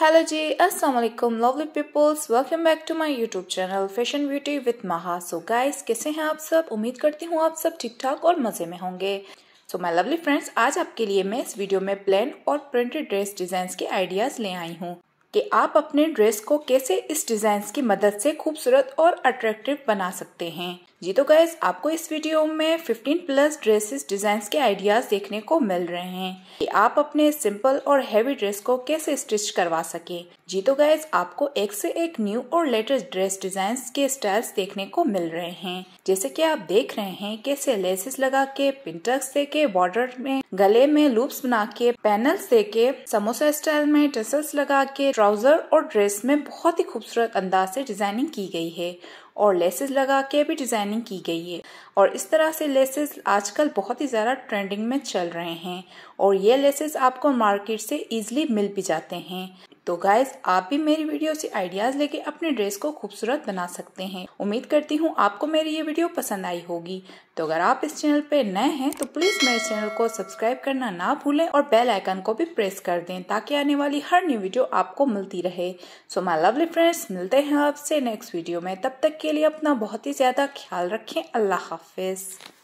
hello ji अस्सलाम वालेकुम lovely peoples welcome back to my YouTube channel fashion beauty with Maha so guys कैसे हैं आप सब उम्मीद करती हूँ आप सब ठीक ठाक और मज़े में होंगे सो माय लवली फ्रेंड्स आज आपके लिए मैं इस वीडियो में प्लेन और प्रिंटेड ड्रेस डिजाइन के आइडियाज़ ले आई हूँ कि आप अपने ड्रेस को कैसे इस डिजाइन की मदद से खूबसूरत और अट्रैक्टिव बना सकते हैं जी तो गैस आपको इस वीडियो में 15 प्लस ड्रेसेस डिजाइन के आइडियाज देखने को मिल रहे हैं कि आप अपने सिंपल और हैवी ड्रेस को कैसे स्टिच करवा सके जी तो गैस आपको एक से एक न्यू और लेटेस्ट ड्रेस डिजाइन के स्टाइल्स देखने को मिल रहे हैं जैसे कि आप देख रहे हैं कैसे लेसेस लगा के पिंटक्स दे के बॉर्डर में गले में लूप्स बना के पैनल्स दे के समोसा स्टाइल में टसल्स लगा के ट्राउजर और ड्रेस में बहुत ही खूबसूरत अंदाज से डिजाइनिंग की गई है और लेसेस लगा के भी डिजाइनिंग की गई है और इस तरह से लेसेस आजकल बहुत ही ज़्यादा ट्रेंडिंग में चल रहे हैं और ये लेसेस आपको मार्केट से इजीली मिल भी जाते हैं तो गाइज आप भी मेरी वीडियो से आइडियाज लेके अपने ड्रेस को खूबसूरत बना सकते हैं उम्मीद करती हूँ आपको मेरी ये वीडियो पसंद आई होगी तो अगर आप इस चैनल पे नए हैं तो प्लीज मेरे चैनल को सब्सक्राइब करना ना भूलें और बेल आइकन को भी प्रेस कर दें ताकि आने वाली हर न्यू वीडियो आपको मिलती रहे सो माई लवली फ्रेंड्स मिलते हैं आपसे नेक्स्ट वीडियो में तब तक के लिए अपना बहुत ही ज्यादा ख्याल रखें अल्लाह हाफिज